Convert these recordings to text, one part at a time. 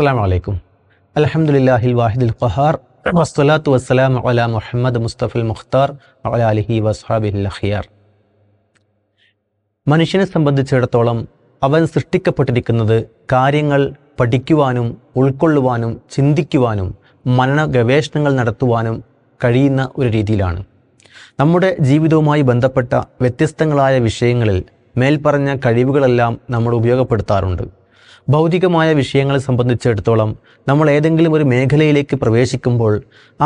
അസ്സലാമലൈക്കും അലഹമുല്ലാഹിൽ വാഹിദുൽ ഖഹാർ വസ്സലാത്തു വസ്സലാം അല മുഹമ്മദ് മുസ്തഫുൽ മുഖ്താർ അല അലിഹി വസ്ഹാബിൽ അഖിയാർ മനുഷ്യനെ സംബന്ധിച്ചിടത്തോളം അവൻ സൃഷ്ടിക്കപ്പെട്ടിരിക്കുന്നത് കാര്യങ്ങൾ പഠിക്കുവാനും ഉൾക്കൊള്ളുവാനും ചിന്തിക്കുവാനും മനന ഗവേഷണങ്ങൾ നടത്തുവാനും കഴിയുന്ന ഒരു രീതിയിലാണ് നമ്മുടെ ജീവിതവുമായി ബന്ധപ്പെട്ട വ്യത്യസ്തങ്ങളായ വിഷയങ്ങളിൽ മേൽപ്പറഞ്ഞ കഴിവുകളെല്ലാം നമ്മൾ ഉപയോഗപ്പെടുത്താറുണ്ട് ഭൗതികമായ വിഷയങ്ങളെ സംബന്ധിച്ചിടത്തോളം നമ്മൾ ഏതെങ്കിലും ഒരു മേഖലയിലേക്ക് പ്രവേശിക്കുമ്പോൾ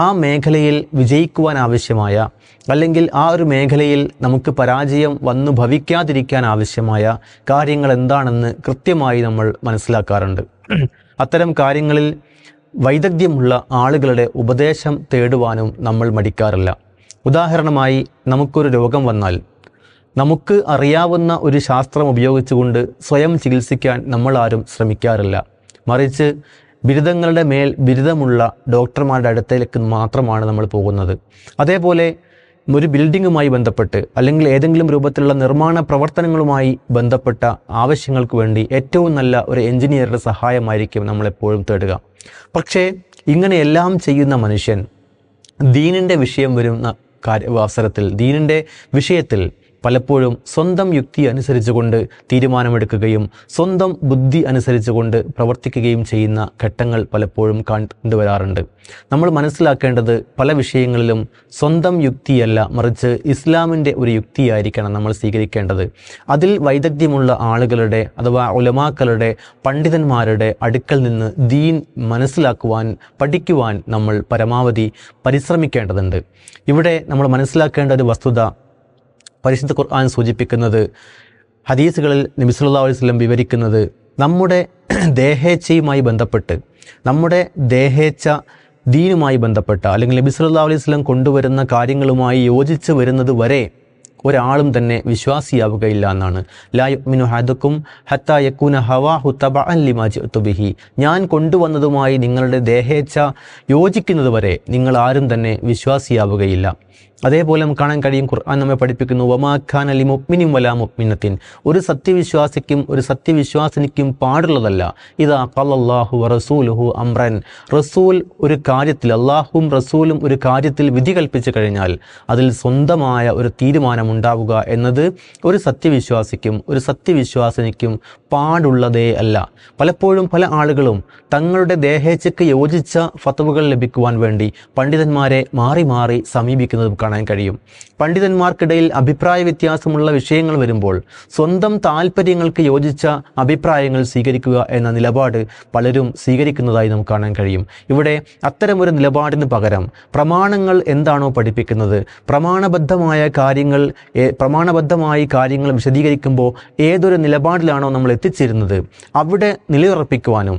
ആ മേഖലയിൽ വിജയിക്കുവാൻ ആവശ്യമായ അല്ലെങ്കിൽ ആ ഒരു മേഖലയിൽ നമുക്ക് പരാജയം വന്നു ഭവിക്കാതിരിക്കാൻ ആവശ്യമായ കാര്യങ്ങൾ എന്താണെന്ന് കൃത്യമായി നമ്മൾ മനസ്സിലാക്കാറുണ്ട് അത്തരം കാര്യങ്ങളിൽ വൈദഗ്ധ്യമുള്ള ആളുകളുടെ ഉപദേശം തേടുവാനും നമ്മൾ മടിക്കാറില്ല ഉദാഹരണമായി നമുക്കൊരു രോഗം വന്നാൽ നമുക്ക് അറിയാവുന്ന ഒരു ശാസ്ത്രം ഉപയോഗിച്ചുകൊണ്ട് സ്വയം ചികിത്സിക്കാൻ നമ്മൾ ആരും ശ്രമിക്കാറില്ല മറിച്ച് ബിരുദങ്ങളുടെ മേൽ ബിരുദമുള്ള ഡോക്ടർമാരുടെ അടുത്തേക്ക് മാത്രമാണ് നമ്മൾ പോകുന്നത് അതേപോലെ ഒരു ബിൽഡിങ്ങുമായി ബന്ധപ്പെട്ട് അല്ലെങ്കിൽ ഏതെങ്കിലും രൂപത്തിലുള്ള നിർമ്മാണ പ്രവർത്തനങ്ങളുമായി ബന്ധപ്പെട്ട ആവശ്യങ്ങൾക്ക് വേണ്ടി ഏറ്റവും നല്ല ഒരു എഞ്ചിനീയറുടെ സഹായമായിരിക്കും നമ്മളെപ്പോഴും തേടുക പക്ഷേ ഇങ്ങനെയെല്ലാം ചെയ്യുന്ന മനുഷ്യൻ ദീനിൻ്റെ വിഷയം വരുന്ന കാര്യ അവസരത്തിൽ ദീനിൻ്റെ വിഷയത്തിൽ പലപ്പോഴും സ്വന്തം യുക്തി അനുസരിച്ചുകൊണ്ട് തീരുമാനമെടുക്കുകയും സ്വന്തം ബുദ്ധി അനുസരിച്ചുകൊണ്ട് പ്രവർത്തിക്കുകയും ചെയ്യുന്ന ഘട്ടങ്ങൾ പലപ്പോഴും കണ്ടുവരാറുണ്ട് നമ്മൾ മനസ്സിലാക്കേണ്ടത് പല വിഷയങ്ങളിലും സ്വന്തം യുക്തിയല്ല മറിച്ച് ഇസ്ലാമിൻ്റെ ഒരു യുക്തിയായിരിക്കണം നമ്മൾ സ്വീകരിക്കേണ്ടത് അതിൽ വൈദഗ്ധ്യമുള്ള ആളുകളുടെ അഥവാ ഉലമാക്കളുടെ പണ്ഡിതന്മാരുടെ അടുക്കൽ നിന്ന് ദീൻ മനസ്സിലാക്കുവാൻ പഠിക്കുവാൻ നമ്മൾ പരമാവധി പരിശ്രമിക്കേണ്ടതുണ്ട് ഇവിടെ നമ്മൾ മനസ്സിലാക്കേണ്ട ഒരു വസ്തുത പരിശുദ്ധ ഖുർആൻ സൂചിപ്പിക്കുന്നത് ഹദീസുകളിൽ അലൈഹി അലൈവല്ലം വിവരിക്കുന്നത് നമ്മുടെ ദേഹേച്ഛയുമായി ബന്ധപ്പെട്ട് നമ്മുടെ ദേഹേച്ഛ ദീനുമായി ബന്ധപ്പെട്ട അല്ലെങ്കിൽ നബി സല്ലാ അലൈഹി സ്വലം കൊണ്ടുവരുന്ന കാര്യങ്ങളുമായി യോജിച്ച് വരുന്നത് വരെ ഒരാളും തന്നെ വിശ്വാസിയാവുകയില്ല എന്നാണ് ലായുമിനു ഹദക്കും ഹത്ത യക്കൂന ഹവാഹു തബ അല്ലിമാജിബിഹി ഞാൻ കൊണ്ടുവന്നതുമായി നിങ്ങളുടെ ദേഹേച്ഛ യോജിക്കുന്നതുവരെ നിങ്ങൾ ആരും തന്നെ വിശ്വാസിയാവുകയില്ല അതേപോലെ നമുക്ക് കാണാൻ കഴിയും ഖുർആൻ നമ്മെ പഠിപ്പിക്കുന്നു വമാഖാൻ അലി മൊമിനും വലാ മൊമിനത്തിൻ ഒരു സത്യവിശ്വാസിക്കും ഒരു സത്യവിശ്വാസിനിക്കും പാടുള്ളതല്ല ഇതാ കല്ലാഹു റസൂലുഹു അമ്രൻ റസൂൽ ഒരു കാര്യത്തിൽ അള്ളാഹുവും റസൂലും ഒരു കാര്യത്തിൽ വിധി കൽപ്പിച്ചു കഴിഞ്ഞാൽ അതിൽ സ്വന്തമായ ഒരു തീരുമാനം ഉണ്ടാവുക എന്നത് ഒരു സത്യവിശ്വാസിക്കും ഒരു സത്യവിശ്വാസിനിക്കും പാടുള്ളതേ അല്ല പലപ്പോഴും പല ആളുകളും തങ്ങളുടെ ദേഹേച്ഛയ്ക്ക് യോജിച്ച ഫത്തവുകൾ ലഭിക്കുവാൻ വേണ്ടി പണ്ഡിതന്മാരെ മാറി മാറി സമീപിക്കുന്നതും കാണാം കാണാൻ കഴിയും പണ്ഡിതന്മാർക്കിടയിൽ അഭിപ്രായ വ്യത്യാസമുള്ള വിഷയങ്ങൾ വരുമ്പോൾ സ്വന്തം താല്പര്യങ്ങൾക്ക് യോജിച്ച അഭിപ്രായങ്ങൾ സ്വീകരിക്കുക എന്ന നിലപാട് പലരും സ്വീകരിക്കുന്നതായി നമുക്ക് കാണാൻ കഴിയും ഇവിടെ അത്തരമൊരു നിലപാടിന് പകരം പ്രമാണങ്ങൾ എന്താണോ പഠിപ്പിക്കുന്നത് പ്രമാണബദ്ധമായ കാര്യങ്ങൾ പ്രമാണബദ്ധമായി കാര്യങ്ങൾ വിശദീകരിക്കുമ്പോൾ ഏതൊരു നിലപാടിലാണോ നമ്മൾ എത്തിച്ചേരുന്നത് അവിടെ നിലയുറപ്പിക്കുവാനും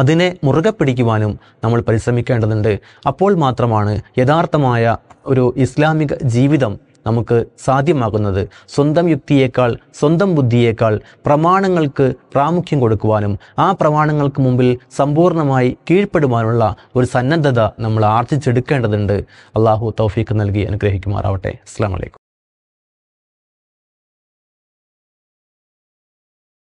അതിനെ മുറുകെ പിടിക്കുവാനും നമ്മൾ പരിശ്രമിക്കേണ്ടതുണ്ട് അപ്പോൾ മാത്രമാണ് യഥാർത്ഥമായ ഒരു ഇസ്ലാമിക ജീവിതം നമുക്ക് സാധ്യമാകുന്നത് സ്വന്തം യുക്തിയേക്കാൾ സ്വന്തം ബുദ്ധിയേക്കാൾ പ്രമാണങ്ങൾക്ക് പ്രാമുഖ്യം കൊടുക്കുവാനും ആ പ്രമാണങ്ങൾക്ക് മുമ്പിൽ സമ്പൂർണ്ണമായി കീഴ്പ്പെടുവാനുള്ള ഒരു സന്നദ്ധത നമ്മൾ ആർജിച്ചെടുക്കേണ്ടതുണ്ട് അള്ളാഹു തൗഫീഖ് നൽകി അനുഗ്രഹിക്കുമാറാവട്ടെ അസ്സാം വലൈക്കും